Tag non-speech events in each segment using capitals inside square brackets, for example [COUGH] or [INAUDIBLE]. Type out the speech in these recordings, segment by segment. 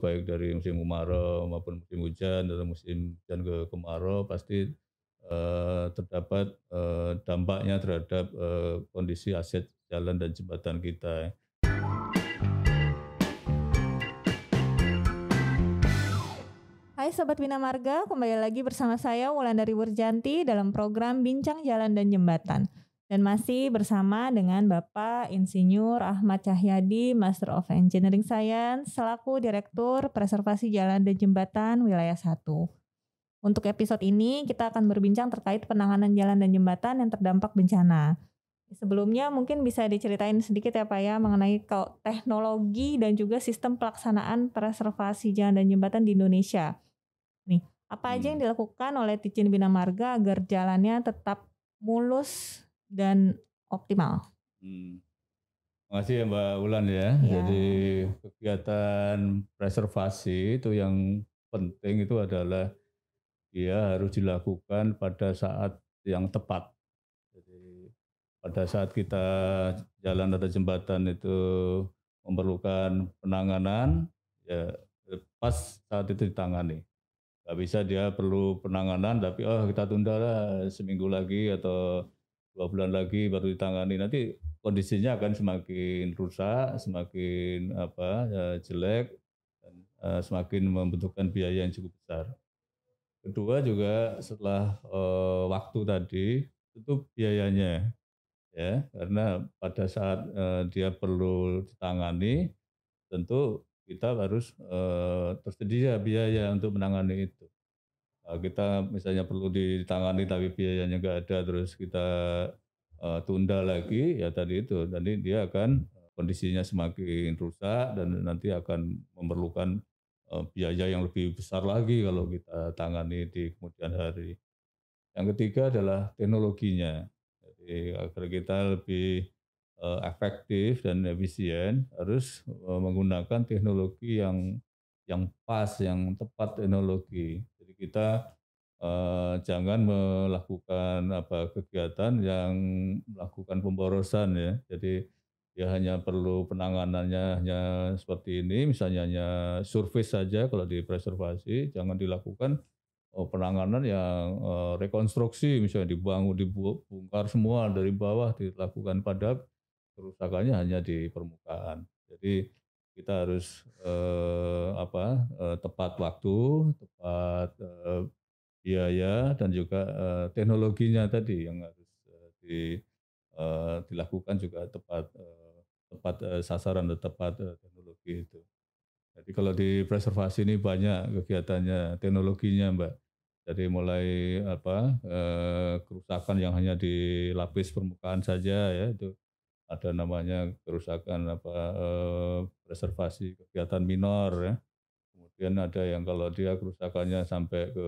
baik dari musim kemarau maupun musim hujan dari musim hujan ke kemarau pasti eh, terdapat eh, dampaknya terhadap eh, kondisi aset jalan dan jembatan kita. Hai Sobat Bina Marga, kembali lagi bersama saya Wulandari Burjanti dalam program Bincang Jalan dan Jembatan dan masih bersama dengan Bapak Insinyur Ahmad Cahyadi, Master of Engineering Science, selaku Direktur Preservasi Jalan dan Jembatan Wilayah 1. Untuk episode ini kita akan berbincang terkait penanganan jalan dan jembatan yang terdampak bencana. Sebelumnya mungkin bisa diceritain sedikit ya Pak ya mengenai teknologi dan juga sistem pelaksanaan preservasi jalan dan jembatan di Indonesia. Nih, apa aja yang hmm. dilakukan oleh Tijin Bina Marga agar jalannya tetap mulus dan optimal. Hmm. Makasih ya Mbak Ulan ya. ya. Jadi kegiatan preservasi itu yang penting itu adalah dia harus dilakukan pada saat yang tepat. Jadi pada saat kita jalan atau jembatan itu memerlukan penanganan, ya pas saat itu ditangani. Gak bisa dia perlu penanganan tapi oh kita tunda lah seminggu lagi atau dua bulan lagi baru ditangani nanti kondisinya akan semakin rusak semakin apa ya, jelek dan uh, semakin membutuhkan biaya yang cukup besar kedua juga setelah uh, waktu tadi itu biayanya ya karena pada saat uh, dia perlu ditangani tentu kita harus uh, tersedia biaya untuk menangani itu Eh, kita misalnya perlu ditangani tapi biayanya nggak ada terus kita uh, tunda lagi ya tadi itu nanti dia akan eh, kondisinya semakin rusak dan nanti akan memerlukan uh, biaya yang lebih besar lagi kalau kita tangani di kemudian hari. Yang ketiga adalah teknologinya. Jadi agar kita lebih uh, efektif dan efisien harus uh, menggunakan teknologi yang yang pas, yang tepat teknologi. Jadi kita uh, jangan melakukan apa kegiatan yang melakukan pemborosan ya. Jadi ya hanya perlu penanganannya hanya seperti ini, misalnya hanya survei saja kalau di preservasi, jangan dilakukan oh, penanganan yang uh, rekonstruksi misalnya dibangun, dibongkar semua dari bawah dilakukan pada kerusakannya hanya di permukaan. Jadi kita harus eh, apa eh, tepat waktu, tepat eh, biaya dan juga eh, teknologinya tadi yang harus eh, di, eh, dilakukan juga tepat eh, tepat eh, sasaran dan tepat eh, teknologi itu. Jadi kalau di preservasi ini banyak kegiatannya, teknologinya, Mbak. Jadi mulai apa eh, kerusakan yang hanya di lapis permukaan saja ya itu ada namanya kerusakan apa eh, preservasi kegiatan minor ya. Kemudian ada yang kalau dia kerusakannya sampai ke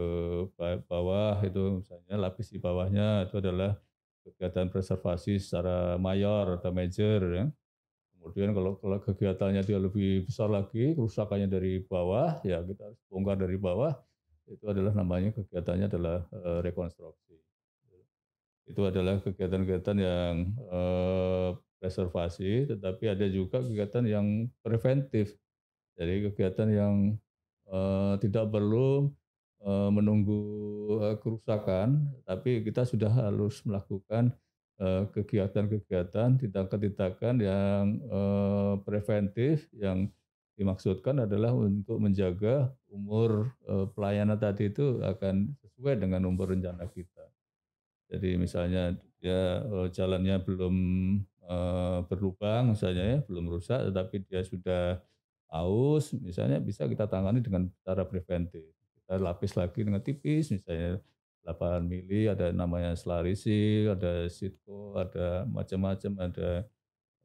bawah itu misalnya lapis di bawahnya itu adalah kegiatan preservasi secara mayor atau major ya. Kemudian kalau, kalau kegiatannya dia lebih besar lagi, kerusakannya dari bawah, ya kita harus bongkar dari bawah. Itu adalah namanya kegiatannya adalah eh, rekonstruksi. Itu adalah kegiatan-kegiatan yang eh, reservasi, tetapi ada juga kegiatan yang preventif. Jadi kegiatan yang uh, tidak perlu uh, menunggu uh, kerusakan, tapi kita sudah harus melakukan kegiatan-kegiatan, tindakan-tindakan yang preventif yang dimaksudkan adalah untuk menjaga umur pelayanan tadi itu akan sesuai dengan umur rencana kita. Jadi misalnya ya jalannya belum Eh, berlubang misalnya ya, belum rusak tetapi dia sudah aus misalnya bisa kita tangani dengan cara preventif. Kita lapis lagi dengan tipis misalnya 8 mili, ada namanya selarisi ada sitko, ada macam-macam, ada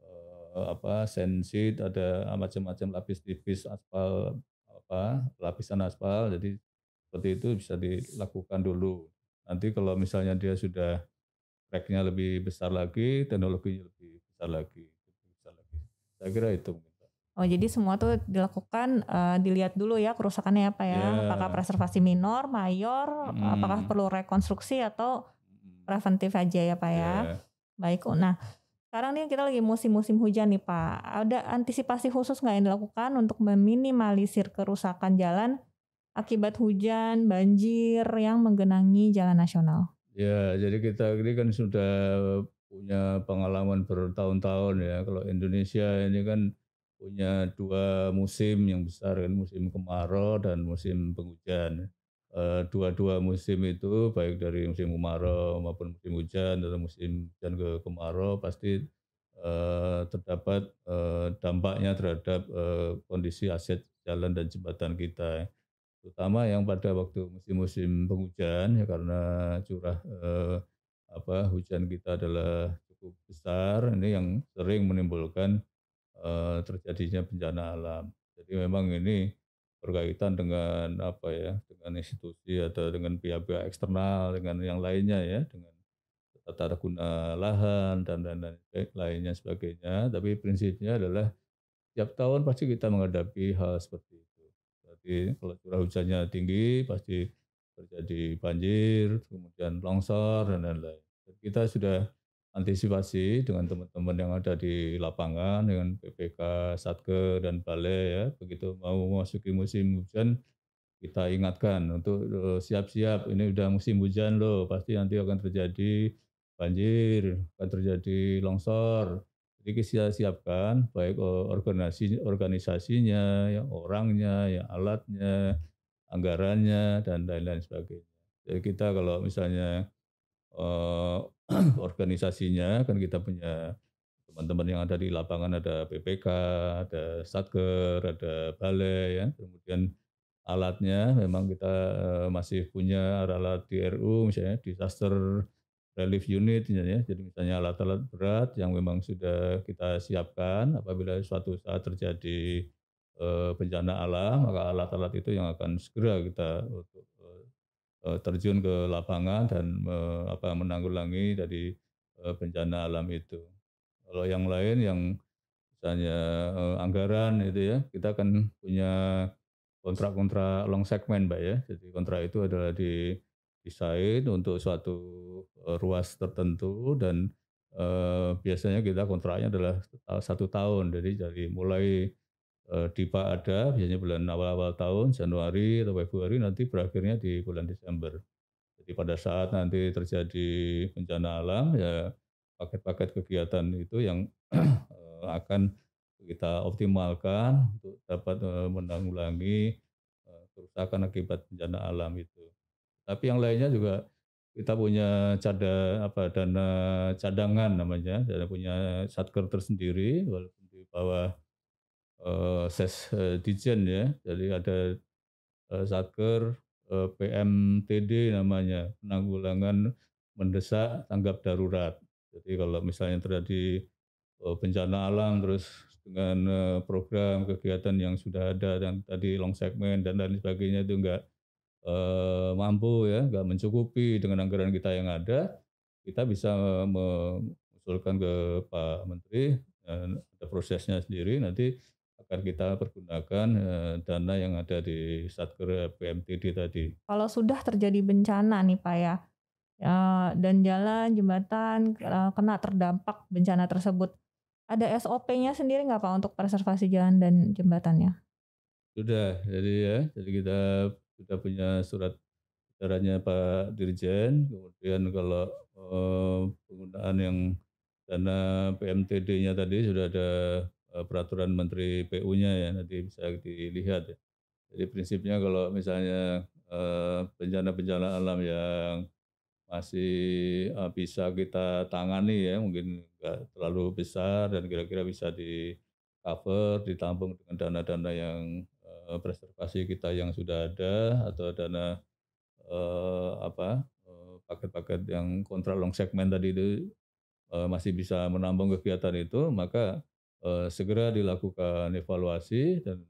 eh, apa sensit, ada macam-macam lapis tipis aspal apa lapisan aspal. Jadi seperti itu bisa dilakukan dulu. Nanti kalau misalnya dia sudah tracknya lebih besar lagi, teknologinya lebih bisa lagi itu bisa lagi saya kira itu mungkin Oh jadi semua tuh dilakukan uh, dilihat dulu ya kerusakannya apa ya, yeah. apakah preservasi minor, mayor, hmm. apakah perlu rekonstruksi atau hmm. preventif aja ya pak ya. Yeah. Baik, nah sekarang nih kita lagi musim-musim hujan nih pak, ada antisipasi khusus nggak yang dilakukan untuk meminimalisir kerusakan jalan akibat hujan, banjir yang menggenangi jalan nasional? Ya, jadi kita ini kan sudah punya pengalaman bertahun-tahun ya. Kalau Indonesia ini kan punya dua musim yang besar kan musim kemarau dan musim penghujan. Eh, dua-dua musim itu baik dari musim kemarau maupun musim hujan atau musim hujan ke kemarau pasti e, terdapat eh, dampaknya terhadap kondisi aset jalan dan jembatan kita terutama yang pada waktu musim-musim penghujan ya karena curah eh, apa hujan kita adalah cukup besar ini yang sering menimbulkan uh, terjadinya bencana alam. Jadi memang ini berkaitan dengan apa ya dengan institusi atau dengan pihak-pihak eksternal dengan yang lainnya ya dengan tata guna lahan dan dan lainnya sebagainya. Tapi prinsipnya adalah tiap tahun pasti kita menghadapi hal seperti itu. Jadi kalau curah hujannya tinggi pasti terjadi banjir, kemudian longsor dan lain-lain. Kita sudah antisipasi dengan teman-teman yang ada di lapangan dengan PPK, Satke dan Balai ya. Begitu mau memasuki musim hujan kita ingatkan untuk eh, siap-siap ini udah musim hujan loh, pasti nanti akan terjadi banjir, akan terjadi longsor. Jadi kita siapkan baik eh, organisasi organisasinya, ya, orangnya, ya, alatnya, anggarannya dan lain-lain sebagainya. Jadi kita kalau misalnya uh, [CLEARS THROAT] organisasinya kan kita punya teman-teman yang ada di lapangan ada PPK, ada satker, ada balai ya. Kemudian alatnya memang kita eh, masih punya alat Dru misalnya disaster relief unit misalnya. Ya. Jadi misalnya alat-alat berat yang memang sudah kita siapkan apabila suatu saat terjadi eh, bencana alam maka alat-alat itu yang akan segera kita untuk Eh, terjun ke lapangan dan eh, apa menanggulangi dari eh, bencana alam itu. Kalau yang lain yang misalnya anggaran itu ya, kita akan punya kontrak-kontrak long segment, Mbak ya. Jadi kontrak itu adalah di desain untuk suatu ruas tertentu dan biasanya kita kontraknya adalah satu tahun. Jadi dari mulai Eh, DIPA ada biasanya bulan awal-awal tahun Januari atau Februari nanti berakhirnya di bulan Desember. Jadi pada saat nanti terjadi bencana alam ya paket-paket kegiatan itu yang [CLEARS THROAT] eh, akan kita optimalkan untuk dapat eh, menanggulangi kerusakan akibat bencana alam itu. Tapi yang lainnya juga kita punya cada apa dana cadangan namanya, dan punya satker tersendiri walaupun di bawah uh, ses uh, dijen ya. Jadi ada uh, satker PMTD namanya penanggulangan mendesak tanggap darurat. Jadi kalau misalnya terjadi bencana alam terus dengan program kegiatan yang sudah ada dan tadi long segment dan lain sebagainya itu enggak mampu ya, enggak mencukupi dengan anggaran kita yang ada, kita bisa mengusulkan ke Pak Menteri dan ada prosesnya sendiri nanti akan kita pergunakan eh, dana yang ada di Satker PMTD tadi. Kalau sudah terjadi bencana nih Pak ya, ya dan jalan, jembatan eh, kena terdampak bencana tersebut, ada SOP-nya sendiri nggak Pak untuk preservasi jalan dan jembatannya? Sudah, jadi ya, jadi kita sudah punya surat caranya Pak Dirjen, kemudian kalau eh, penggunaan yang dana PMTD-nya tadi sudah ada Eh, peraturan menteri PU-nya ya nanti bisa dilihat ya. Jadi prinsipnya kalau misalnya eh, bencana-bencana alam yang masih eh, bisa kita tangani ya mungkin nggak terlalu besar dan kira-kira bisa di cover ditampung dengan dana-dana yang preservasi kita yang sudah ada atau dana eh, apa paket-paket yang kontrak long segmen tadi itu masih bisa menampung kegiatan itu maka uh, segera dilakukan evaluasi dan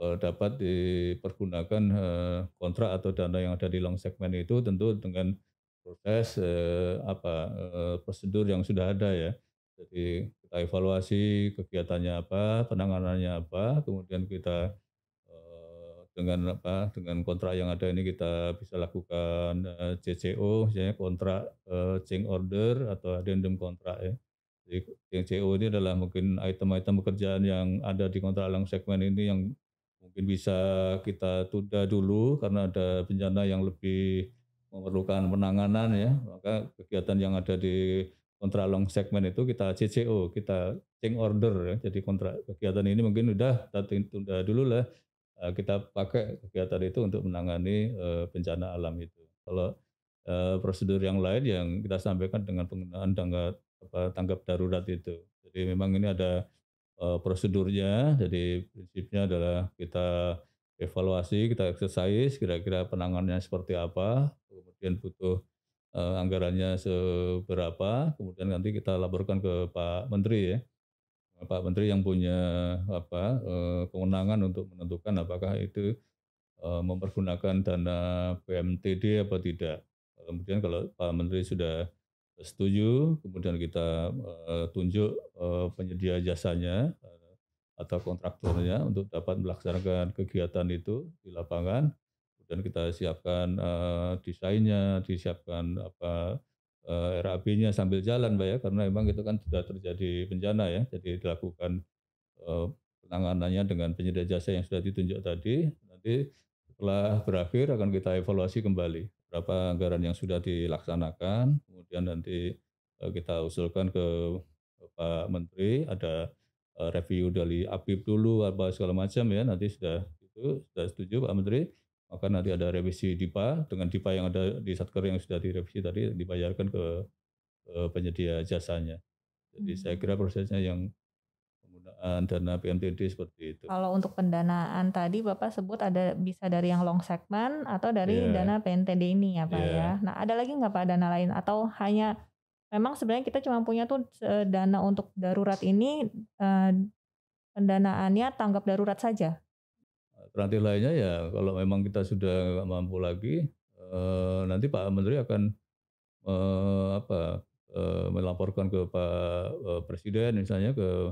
uh, dapat dipergunakan uh, kontrak atau dana yang ada di long segmen itu tentu dengan proses uh, apa uh, prosedur yang sudah ada ya. Jadi kita evaluasi kegiatannya apa, penanganannya apa, kemudian kita dengan apa dengan kontrak yang ada ini kita bisa lakukan CCO, misalnya kontrak uh, change order atau addendum kontrak ya yang ini adalah mungkin item-item pekerjaan yang ada di kontrak alang segmen ini yang mungkin bisa kita tunda dulu karena ada bencana yang lebih memerlukan penanganan ya. Maka kegiatan yang ada di kontrak long segmen itu kita CCO, kita change order ya. Jadi kontrak kegiatan ini mungkin sudah kita tunda dulu lah. Eh, kita pakai kegiatan itu untuk menangani eh, bencana alam itu. Kalau eh, prosedur yang lain yang kita sampaikan dengan penggunaan tanggal apa, tanggap darurat itu. Jadi memang ini ada uh, prosedurnya. Jadi prinsipnya adalah kita evaluasi, kita eksersis, kira-kira penanganannya seperti apa, kemudian butuh uh, anggarannya seberapa, kemudian nanti kita laporkan ke Pak Menteri ya. Pak Menteri yang punya apa kewenangan untuk menentukan apakah itu mempergunakan dana BMTD apa tidak. Kemudian kalau Pak Menteri sudah setuju, kemudian kita uh, tunjuk uh, penyedia jasanya uh, atau kontraktornya untuk dapat melaksanakan kegiatan itu di lapangan. Kemudian kita siapkan uh, desainnya, disiapkan apa uh, RAB-nya sambil jalan, Pak ya, karena memang itu kan sudah terjadi bencana ya, jadi dilakukan uh, penanganannya dengan penyedia jasa yang sudah ditunjuk tadi. Nanti setelah berakhir akan kita evaluasi kembali berapa anggaran yang sudah dilaksanakan, kemudian nanti eh, kita usulkan ke Pak Menteri ada eh, review dari APIP dulu apa segala macam ya nanti sudah itu sudah setuju Pak Menteri maka nanti ada revisi DIPA dengan DIPA yang ada di satker yang sudah direvisi tadi dibayarkan ke, ke penyedia jasanya jadi hmm. saya kira prosesnya yang pendanaan dana PMTD seperti itu. Kalau untuk pendanaan tadi Bapak sebut ada bisa dari yang long segment atau dari yeah. dana PMTD ini ya Pak yeah. ya. Nah ada lagi nggak Pak dana lain atau hanya memang sebenarnya kita cuma punya tuh dana untuk darurat ini eh, pendanaannya tanggap darurat saja. Nanti lainnya ya kalau memang kita sudah nggak mampu lagi eh, nanti Pak Menteri akan eh, apa eh, melaporkan ke Pak eh, Presiden misalnya ke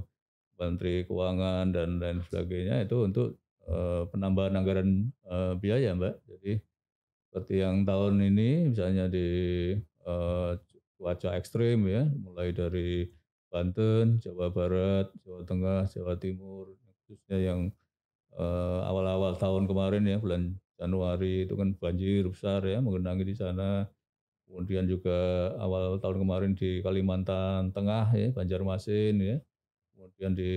Menteri Keuangan dan lain sebagainya itu untuk uh, penambahan anggaran uh, biaya, Mbak. Jadi seperti yang tahun ini misalnya di uh, cuaca ekstrim ya, mulai dari Banten, Jawa Barat, Jawa Tengah, Jawa Timur, khususnya yang awal-awal uh, tahun kemarin ya bulan Januari itu kan banjir besar ya menggenangi di sana. Kemudian juga awal tahun kemarin di Kalimantan Tengah ya, Banjarmasin ya kemudian di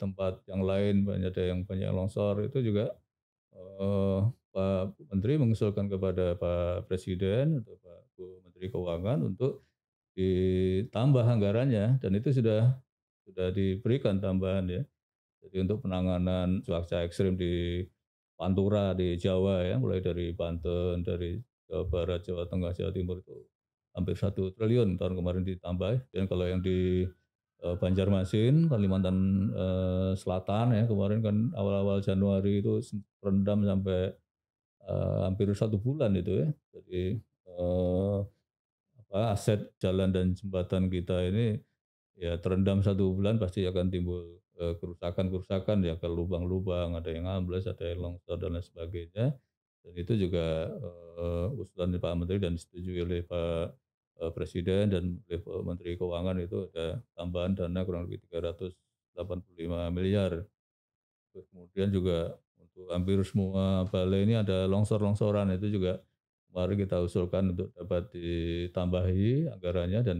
tempat yang lain banyak ada yang banyak longsor itu juga uh, Pak Menteri mengusulkan kepada Pak Presiden atau Pak Bu Menteri Keuangan untuk ditambah anggarannya dan itu sudah sudah diberikan tambahan ya. Jadi untuk penanganan cuaca ekstrim di Pantura di Jawa ya, mulai dari Banten, dari Jawa Barat, Jawa Tengah, Jawa Timur itu hampir satu triliun tahun kemarin ditambah. Dan kalau yang di Eh, Banjarmasin, Kalimantan eh, Selatan ya kemarin kan awal-awal Januari itu rendam sampai eh, hampir satu bulan itu ya. Jadi eh, apa aset jalan dan jembatan kita ini ya terendam satu bulan pasti akan timbul eh, kerusakan-kerusakan ya ke lubang-lubang, ada yang ambles, ada yang longsor dan lain sebagainya. Dan itu juga eh, usulan Pak Menteri dan disetujui oleh Pak Eh, presiden dan level Menteri Keuangan itu ada tambahan dana kurang lebih 385 miliar. Terus kemudian juga untuk hampir semua balai ini ada longsor-longsoran itu juga kemarin kita usulkan untuk dapat ditambahi anggarannya dan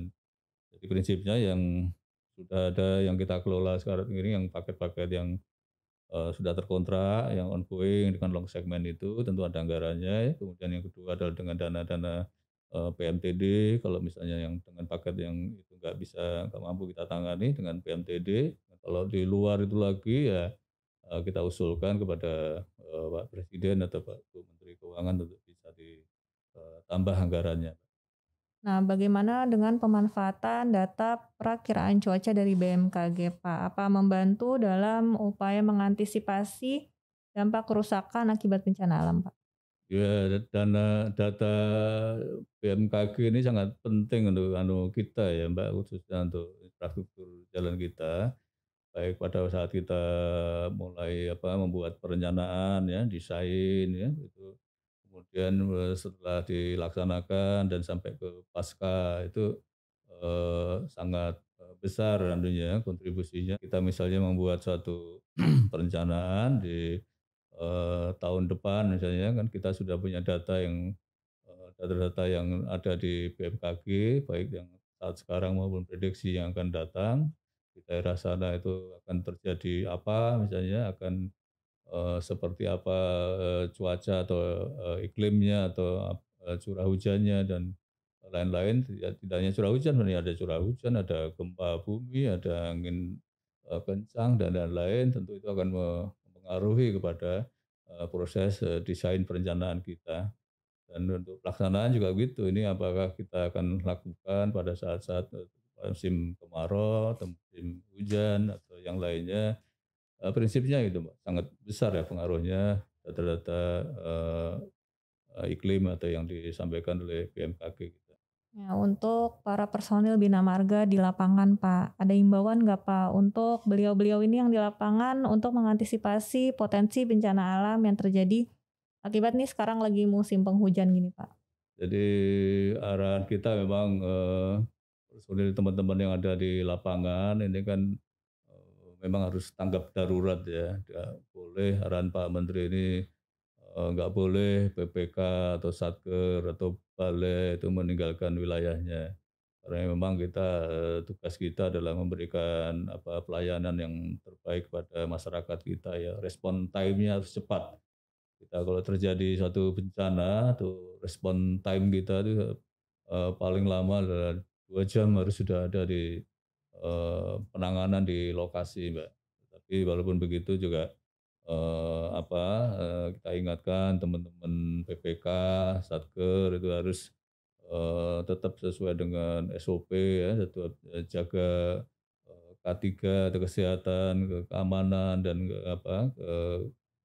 jadi prinsipnya yang sudah ada yang kita kelola sekarang ini yang paket-paket yang uh, sudah terkontrak, yang ongoing dengan long segmen itu tentu ada anggarannya. Kemudian yang kedua adalah dengan dana-dana Eh, PMTD kalau misalnya yang dengan paket yang itu nggak bisa nggak mampu kita tangani dengan PMTD nah, kalau di luar itu lagi ya eh, kita usulkan kepada uh, Pak Presiden atau Pak Bu Menteri Keuangan untuk bisa ditambah anggarannya. Nah, bagaimana dengan pemanfaatan data perakiraan cuaca dari BMKG, Pak? Apa membantu dalam upaya mengantisipasi dampak kerusakan akibat bencana alam, Pak? Ya, dana data BMKG ini sangat penting untuk anu kita ya, Mbak, khususnya untuk infrastruktur jalan kita. Baik pada saat kita mulai apa membuat perencanaan ya, desain ya, itu kemudian e, setelah dilaksanakan dan sampai ke pasca itu eh, sangat e, besar tentunya kontribusinya. Kita misalnya membuat suatu [CLEARS THROAT] perencanaan di eh, tahun depan misalnya kan kita sudah punya data yang eh, data-data eh, yang ada di BMKG baik yang saat sekarang maupun prediksi yang akan datang di daerah sana itu akan terjadi apa misalnya akan eh, seperti apa eh, cuaca atau eh, iklimnya atau eh, curah hujannya dan lain-lain tidak, ya, tidak hanya curah hujan, sebenarnya ada curah hujan, ada gempa bumi, ada angin eh, kencang dan lain-lain tentu itu akan mempengaruhi kepada Eh, proses eh, desain perencanaan kita. Dan untuk pelaksanaan juga gitu. Ini apakah kita akan lakukan pada saat-saat eh, musim kemarau, atau musim hujan, atau yang lainnya. Prinsipnya itu Mbak. Sangat besar ya pengaruhnya data-data uh, iklim atau yang disampaikan oleh BMKG. Gitu. Ya, untuk para personil Bina Marga di lapangan, Pak, ada imbauan nggak, Pak, untuk beliau-beliau ini yang di lapangan untuk mengantisipasi potensi bencana alam yang terjadi akibat nih sekarang lagi musim penghujan gini, Pak? Jadi arahan kita memang eh, personil teman-teman yang ada di lapangan ini kan eh, memang harus tanggap darurat ya. tidak Boleh arahan Pak Menteri ini Eh, nggak uh, boleh PPK atau satker atau balai itu meninggalkan wilayahnya karena memang kita eh, tugas kita adalah memberikan apa pelayanan yang terbaik kepada masyarakat kita ya respon time-nya harus cepat kita kalau terjadi suatu bencana tuh respon time kita itu uh, paling lama adalah dua jam harus sudah ada di uh, penanganan di lokasi mbak tapi walaupun begitu juga eh, apa eh, kita ingatkan teman-teman PPK, Satker itu harus eh, tetap sesuai dengan SOP ya, tetap eh, jaga eh, K3 atau kesehatan, ke keamanan dan ke, apa ke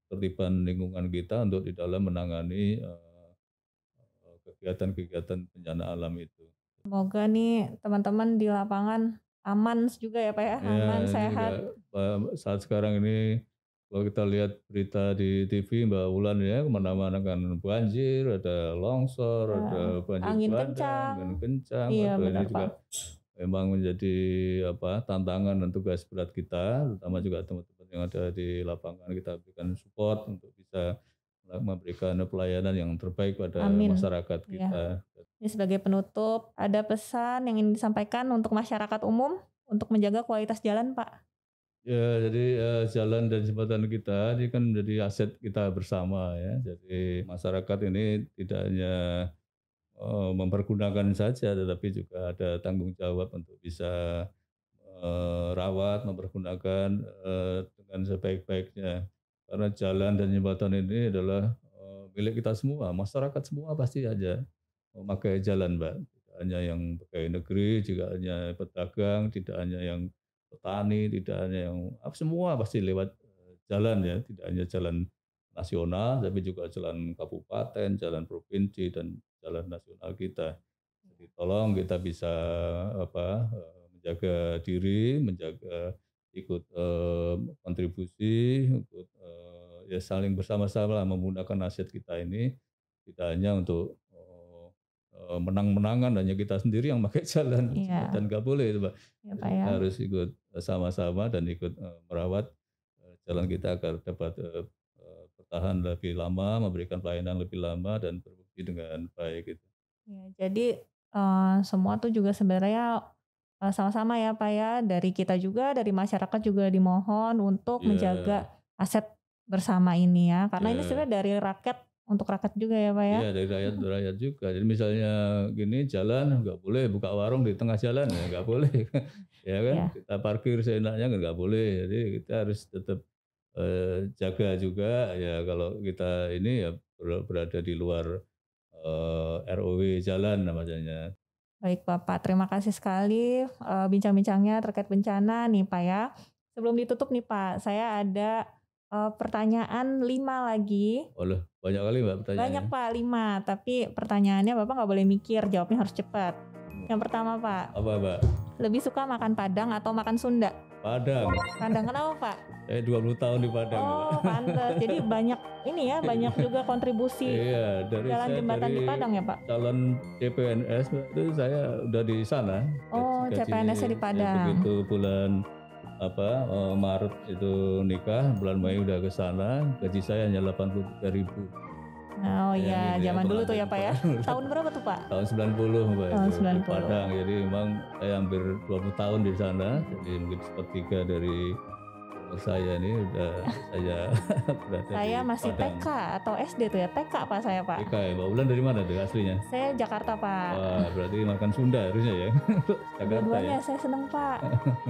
tertiban lingkungan kita untuk di dalam menangani kegiatan eh, kegiatan-kegiatan bencana alam itu. Semoga nih teman-teman di lapangan aman juga ya Pak ya, iya, aman ya, sehat. Juga, saat sekarang ini kalau kita lihat berita di TV Mbak Wulan ya kemana-mana kan banjir, ada longsor, ya. ada banjir angin badan, kencang, angin kencang, iya, ini juga memang menjadi apa tantangan dan tugas berat kita, terutama juga teman-teman yang ada di lapangan kita berikan support untuk bisa memberikan pelayanan yang terbaik pada Amin. masyarakat iya. kita. Ya. Ini sebagai penutup, ada pesan yang ingin disampaikan untuk masyarakat umum untuk menjaga kualitas jalan, Pak? Ya, jadi uh, jalan dan jembatan kita ini kan menjadi aset kita bersama ya. Jadi masyarakat ini tidak hanya uh, mempergunakan saja, tetapi juga ada tanggung jawab untuk bisa uh, rawat, mempergunakan uh, dengan sebaik-baiknya. Karena jalan dan jembatan ini adalah uh, milik kita semua, masyarakat semua pasti aja memakai jalan, Mbak. Tidak hanya yang pegawai negeri, juga hanya pedagang, tidak hanya yang petani, tidak hanya yang semua pasti lewat eh, jalan ya, tidak hanya jalan nasional tapi juga jalan kabupaten, jalan provinsi dan jalan nasional kita. Jadi ya. tolong kita bisa apa eh, menjaga diri, menjaga ikut eh, kontribusi, ikut eh, ya saling bersama-sama menggunakan aset kita ini tidak hanya untuk Eh, menang-menangan hanya kita sendiri yang pakai jalan dan iya. nggak boleh itu pak. ya, pak ya. harus ikut eh, sama-sama dan ikut eh, merawat jalan kita agar dapat bertahan lebih lama memberikan pelayanan lebih lama dan berfungsi dengan baik gitu ya jadi semua tuh juga sebenarnya sama-sama ya pak ya dari kita juga dari masyarakat juga dimohon untuk ya. menjaga aset bersama ini ya karena ya. ini iya. sebenarnya dari rakyat untuk rakyat juga ya pak ya? Iya dari rakyat hmm. rakyat juga. Jadi misalnya gini jalan nggak boleh buka warung di tengah jalan ya nggak boleh, [LAUGHS] ya kan? Ya. Kita parkir seenaknya nggak boleh. Jadi kita harus tetap eh, jaga juga ya kalau kita ini ya berada di luar eh, ROW jalan namanya. Baik Bapak, terima kasih sekali eh, bincang-bincangnya terkait bencana nih Pak ya. Sebelum ditutup nih Pak, saya ada Uh, pertanyaan lima lagi. Waduh, banyak kali mbak pertanyaannya. Banyak pak, lima. Tapi pertanyaannya bapak nggak boleh mikir, jawabnya harus cepat. Yang pertama pak. Apa mbak? Lebih suka makan Padang atau makan Sunda? Padang. Padang kenapa pak? Eh 20 tahun di Padang. Oh pak. pantes. Jadi banyak ini ya, banyak juga kontribusi iya, dari jalan saya, jembatan dari di Padang ya pak? Calon CPNS itu saya udah di sana. Oh cpns di ya, Padang. begitu bulan apa uh, Maret itu nikah, bulan Mei udah ke sana, gaji saya hanya 83 ribu. Oh iya, ya, zaman dulu tuh ya Pak ya. [LAUGHS] tahun berapa tuh Pak? Tahun 90 Mbak. Tahun itu, 90. Padang. Jadi memang saya hampir 20 tahun di sana. Jadi mungkin sepertiga dari saya ini udah saya [LAUGHS] Saya masih Padang. TK atau SD tuh ya, TK Pak saya Pak. TK ya, Mbak Ulan dari mana tuh aslinya? Saya Jakarta Pak. Wah, berarti makan Sunda harusnya ya. [LAUGHS] Jakarta Keduanya ya. saya seneng Pak.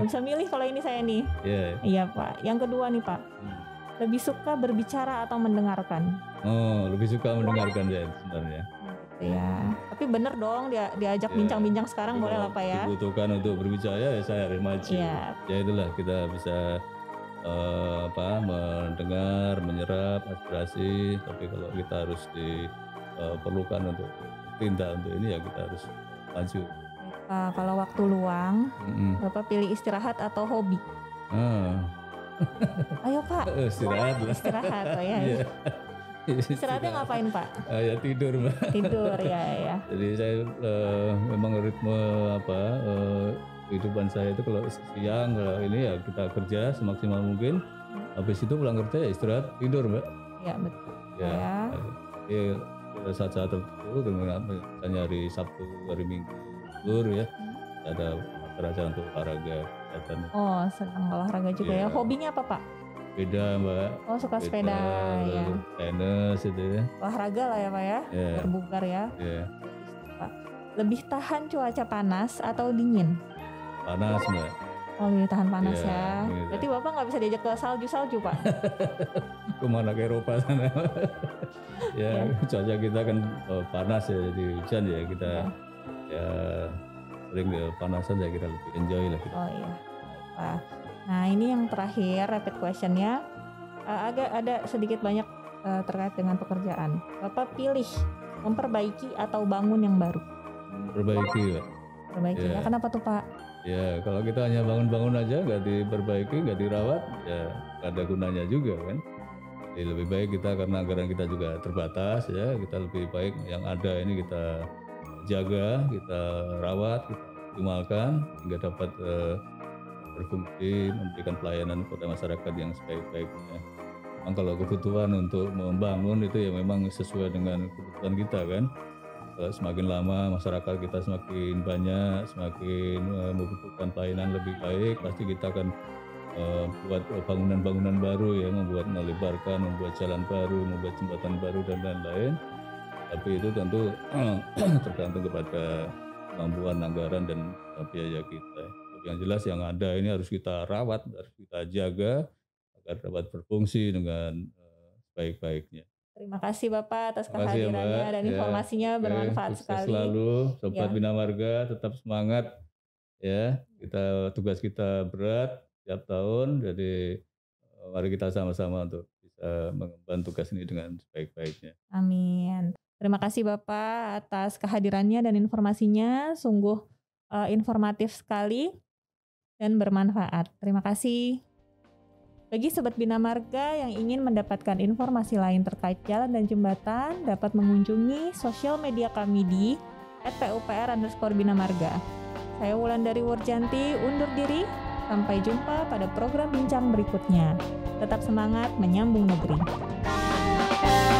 Bisa milih kalau ini saya nih. Iya. Yeah. Iya Pak. Yang kedua nih Pak. Hmm. Lebih suka berbicara atau mendengarkan? Oh, lebih suka mendengarkan ya sebenarnya ya tapi bener dong dia diajak iya. bincang-bincang ya, sekarang iya, boleh lah pak ya dibutuhkan untuk berbicara ya saya harus maju ya. ya itulah kita bisa eh, apa mendengar menyerap aspirasi tapi kalau kita harus diperlukan eh, uh, untuk tindak untuk ini ya kita harus maju Pak, kalau waktu luang mm-hmm. bapak pilih istirahat atau hobi uh. [LAUGHS] ayo pak eh, istirahat lah. istirahat oh ya yeah. Istirahatnya ngapain Pak? Uh, ya tidur pak Tidur ya ya. [LAUGHS] Jadi saya uh, memang ritme apa uh, kehidupan saya itu kalau siang kalau ini ya kita kerja semaksimal mungkin habis itu pulang kerja ya istirahat tidur mbak ya betul ya, ya. ya saat-saat tertentu misalnya hari Sabtu hari Minggu libur ya hmm. ada acara untuk olahraga kegiatan oh senang olahraga juga ya, ya. hobinya apa pak sepeda mbak oh suka sepeda, sepeda ya tenis itu ya olahraga lah ya pak ya iya. ya. berbugar ya ya. lebih tahan cuaca panas atau dingin panas mbak. Oh iya tahan panas iya, ya. ya. Gitu. Berarti bapak nggak bisa diajak ke salju-salju pak? [LAUGHS] Kemana ke Eropa sana? [LAUGHS] ya, ya cuaca kita kan uh, panas ya jadi hujan ya kita ya, ya sering uh, panasan ya kita lebih enjoy lah. Kita. Oh iya. Wah. nah ini yang terakhir rapid questionnya uh, agak ada sedikit banyak uh, terkait dengan pekerjaan. Bapak pilih memperbaiki atau bangun yang baru? Perbaiki pak Perbaiki nah, ya. ya. Kenapa tuh pak? Ya, kalau kita hanya bangun-bangun aja, nggak diperbaiki, nggak dirawat, ya nggak ada gunanya juga kan. Jadi lebih baik kita karena anggaran kita juga terbatas ya, kita lebih baik yang ada ini kita jaga, kita rawat, kita optimalkan hingga dapat uh, berfungsi memberikan pelayanan kepada masyarakat yang sebaik-baiknya. Memang kalau kebutuhan untuk membangun itu ya memang sesuai dengan kebutuhan kita kan. Eh, semakin lama masyarakat kita semakin banyak, semakin eh, membutuhkan pelayanan lebih baik, pasti kita akan eh, buat bangunan-bangunan baru ya, membuat melebarkan, membuat jalan baru, membuat jembatan baru dan lain-lain. Tapi itu tentu [CLEARS THROAT] tergantung kepada kemampuan anggaran dan biaya kita. Tapi yang jelas yang ada ini harus kita rawat, harus kita jaga agar dapat berfungsi dengan baik baiknya Terima kasih Bapak atas ya, kehadirannya ya, dan informasinya Oke, bermanfaat sekali. Selalu Sobat ya. Bina Marga tetap semangat ya. Kita tugas kita berat tiap tahun jadi eh, mari kita sama-sama untuk bisa mengemban tugas ini dengan sebaik-baiknya. Amin. Terima kasih Bapak atas kehadirannya dan informasinya sungguh uh, informatif sekali dan bermanfaat. Terima kasih. Bagi Sobat Bina Marga yang ingin mendapatkan informasi lain terkait jalan dan jembatan, dapat mengunjungi sosial media kami di @pupr underscore Bina Marga. Saya Wulan dari Wurjanti, undur diri. Sampai jumpa pada program bincang berikutnya. Tetap semangat menyambung negeri.